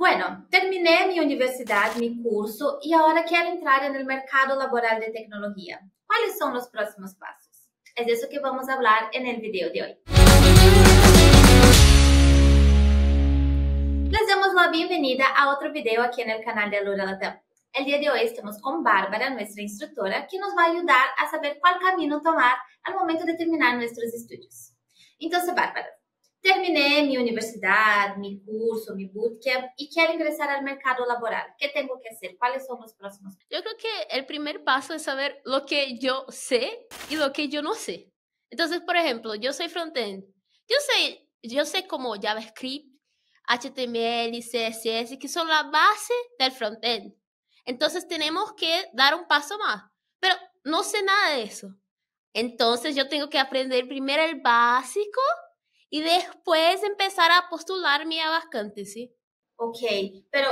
Bueno, terminei minha universidade, meu curso e agora quero entrar no mercado laboral de tecnologia. Quais são os próximos passos? É disso que vamos falar no vídeo de hoje. Les damos bem-vinda a outro vídeo aqui no canal de Alura Latam. El dia de hoje estamos com Bárbara, nossa instructora, que nos vai ajudar a saber qual caminho tomar no momento de terminar nossos estudos. Então, Bárbara, Terminé mi universidad, mi curso, mi bootcamp y quiero ingresar al mercado laboral. ¿Qué tengo que hacer? ¿Cuáles son los próximos? Yo creo que el primer paso es saber lo que yo sé y lo que yo no sé. Entonces, por ejemplo, yo soy frontend. Yo sé, yo sé como JavaScript, HTML, CSS, que son la base del frontend. Entonces, tenemos que dar un paso más. Pero no sé nada de eso. Entonces, yo tengo que aprender primero el básico y después empezar a postularme a vacantes, ¿sí? Ok, pero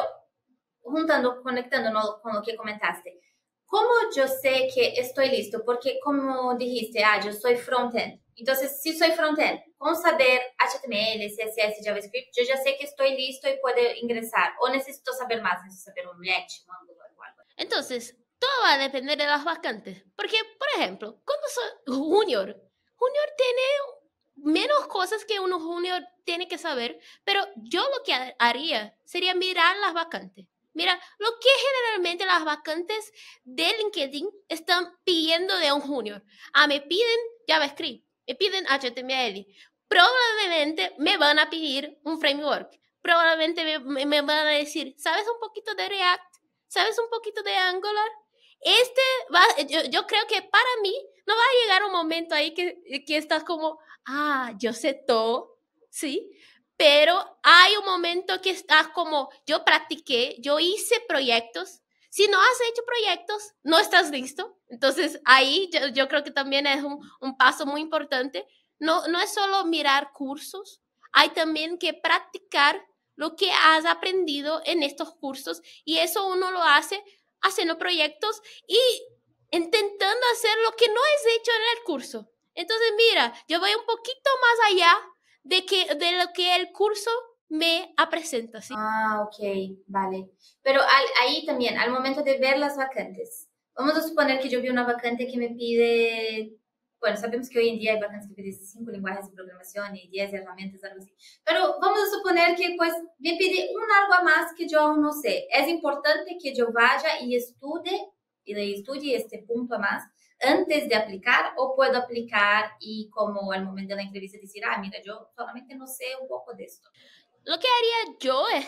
juntando, conectándonos con lo que comentaste, ¿cómo yo sé que estoy listo? Porque como dijiste, ah, yo soy frontend. Entonces, si soy frontend, con saber HTML, CSS, JavaScript, yo ya sé que estoy listo y puedo ingresar. O necesito saber más, necesito saber un React, un Angular o algo. Entonces, todo va a depender de las vacantes. Porque, por ejemplo, cuando soy junior, junior tiene menos cosas que uno junior tiene que saber, pero yo lo que haría sería mirar las vacantes. Mira, lo que generalmente las vacantes de LinkedIn están pidiendo de un junior. Ah, me piden JavaScript, me piden HTML. Probablemente me van a pedir un framework. Probablemente me, me van a decir, ¿sabes un poquito de React? ¿Sabes un poquito de Angular? Este va, yo creo que para mí no va a llegar un momento ahí que, eh, que estás como, ah, yo sé todo, ¿sí? Pero hay un momento que estás como, yo practiqué, yo hice proyectos. Si no has hecho proyectos, no estás listo. Entonces ahí yo, creo que también es un, un paso muy importante. No, no es solo mirar cursos, hay también que practicar lo que has aprendido en estos cursos y eso uno lo hace haciendo proyectos y intentando hacer lo que no es hecho en el curso. Entonces, mira, yo voy un poquito más allá de, que, de lo que el curso me presenta. Ah, ok, vale. Pero ahí también, al momento de ver las vacantes, vamos a suponer que yo vi una vacante que me pide, bueno, sabemos que hoy en día hay vacantes que piden cinco lenguajes de programación y diez herramientas, algo así. Pero vamos a suponer que pues me pide un algo más que yo aún no sé. Es importante que yo vaya y estude y le estudie este punto más antes de aplicar o puedo aplicar y como al momento de la entrevista decir, ah, mira, yo solamente no sé un poco de esto. Lo que haría yo es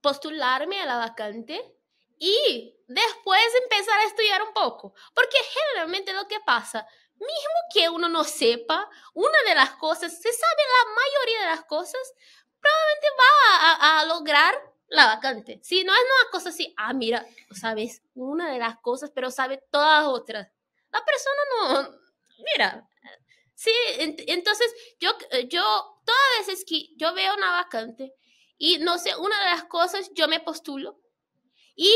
postularme a la vacante y después empezar a estudiar un poco, porque generalmente lo que pasa, mismo que uno no sepa, una de las cosas, se sabe la mayoría de las cosas, probablemente va a lograr la vacante. Si no es una cosa así, ah, mira, sabes una de las cosas, pero sabe todas otras. La persona no, mira, sí, entonces yo, yo, todas veces que yo veo una vacante y no sé, una de las cosas, yo me postulo y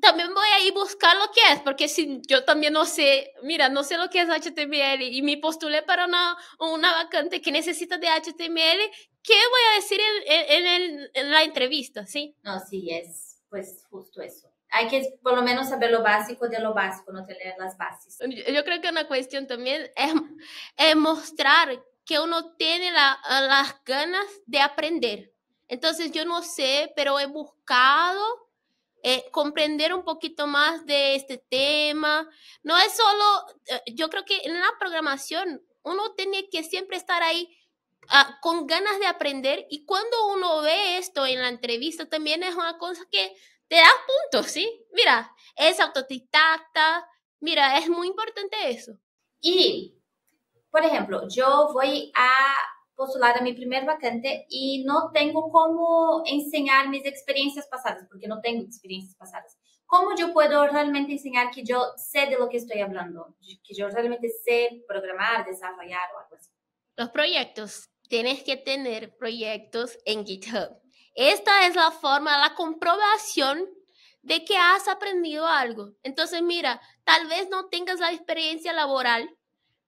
también voy a ir buscar lo que es, porque si yo también no sé, mira, no sé lo que es HTML y me postulé para una, una vacante que necesita de HTML, ¿qué voy a decir en, en, en la entrevista? ¿Sí? No, sí, es pues justo eso hay que por lo menos saber lo básico de lo básico, no tener las bases. Yo creo que una cuestión también es, es mostrar que uno tiene las ganas de aprender. Entonces yo no sé, pero he buscado eh, comprender un poquito más de este tema. No es solo, eh, yo creo que en la programación uno tiene que siempre estar ahí Ah, con ganas de aprender y cuando uno ve esto en la entrevista también es una cosa que te da puntos, ¿sí? Mira, es autodidacta, mira, es muy importante eso. Y, por ejemplo, yo voy a postular a mi primer vacante y no tengo cómo enseñar mis experiencias pasadas, porque no tengo experiencias pasadas. ¿Cómo yo puedo realmente enseñar que yo sé de lo que estoy hablando? Que yo realmente sé programar, desarrollar o algo así. Los proyectos tienes que tener proyectos en GitHub. Esta es la forma, la comprobación de que has aprendido algo. Entonces, mira, tal vez no tengas la experiencia laboral,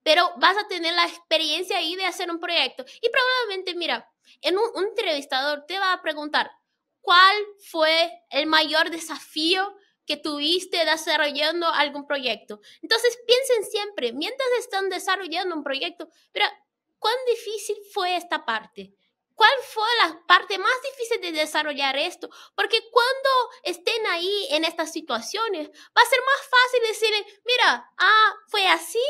pero vas a tener la experiencia ahí de hacer un proyecto. Y probablemente, mira, en un, entrevistador te va a preguntar, ¿cuál fue el mayor desafío que tuviste desarrollando algún proyecto? Entonces, piensen siempre, mientras están desarrollando un proyecto, pero ¿Cuán difícil fue esta parte? ¿Cuál fue la parte más difícil de desarrollar esto? Porque cuando estén ahí en estas situaciones, va a ser más fácil decirle, mira, ah, fue así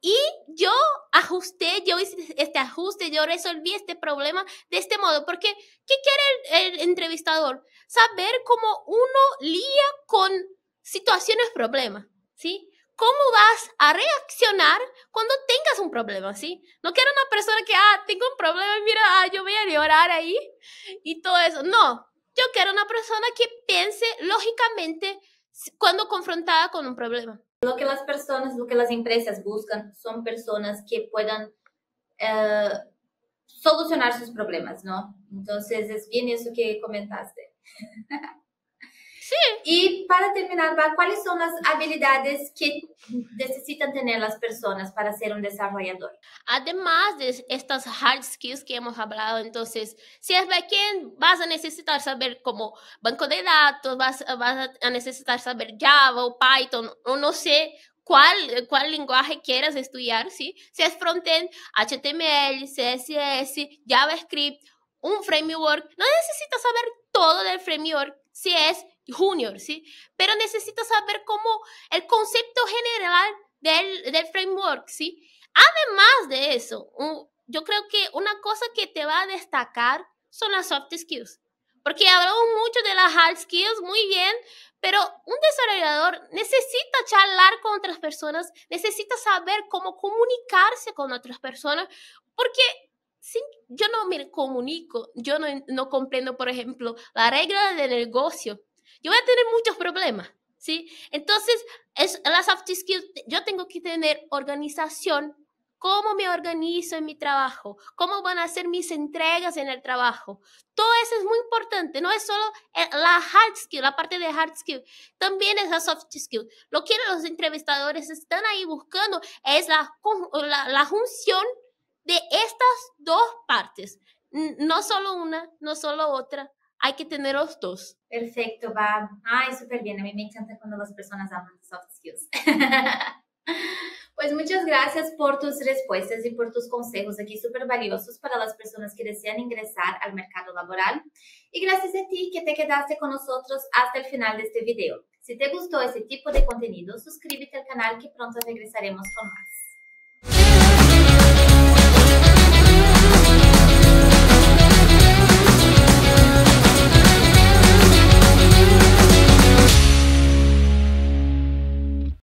y yo ajusté, yo hice este ajuste, yo resolví este problema de este modo. Porque, ¿qué quiere el, entrevistador? Saber cómo uno lía con situaciones, problemas, ¿sí? cómo vas a reaccionar cuando tengas un problema, ¿sí? No quiero una persona que, ah, tengo un problema y mira, ah, yo voy a llorar ahí y todo eso. No, yo quiero una persona que piense lógicamente cuando confrontada con un problema. Lo que las personas, lo que las empresas buscan son personas que puedan eh, solucionar sus problemas, ¿no? Entonces, es bien eso que comentaste. Y para terminar, ¿cuáles son las habilidades que necesitan tener las personas para ser un desarrollador? Además de estas hard skills que hemos hablado, entonces, si es backend, vas a necesitar saber como banco de datos, vas, vas a necesitar saber Java o Python, o no sé cuál, cuál lenguaje quieras estudiar, ¿sí? Si es frontend, HTML, CSS, JavaScript, un framework, no necesitas saber todo del framework, si es junior, ¿sí? Pero necesitas saber cómo el concepto general del, framework, ¿sí? Además de eso, yo creo que una cosa que te va a destacar son las soft skills, porque hablamos mucho de las hard skills, muy bien, pero un desarrollador necesita charlar con otras personas, necesita saber cómo comunicarse con otras personas, porque si yo no me comunico, yo no, no comprendo, por ejemplo, la regla del negocio, yo voy a tener muchos problemas, ¿sí? Entonces, es, las soft skills, yo tengo que tener organización, cómo me organizo en mi trabajo, cómo van a ser mis entregas en el trabajo. Todo eso es muy importante, no es solo eh, la hard skill, la parte de hard skill, también es la soft skill. Lo que los entrevistadores están ahí buscando es la, la, la junción de estas dos partes, no solo una, no solo otra, hay que tener hostos. Perfecto, va. Ay, súper bien. A mí me encanta cuando las personas hablan soft skills. Pues muchas gracias por tus respuestas y por tus consejos aquí súper valiosos para las personas que desean ingresar al mercado laboral. Y gracias a ti que te quedaste con nosotros hasta el final de este video. Si te gustó ese tipo de contenido, suscríbete al canal que pronto regresaremos con más.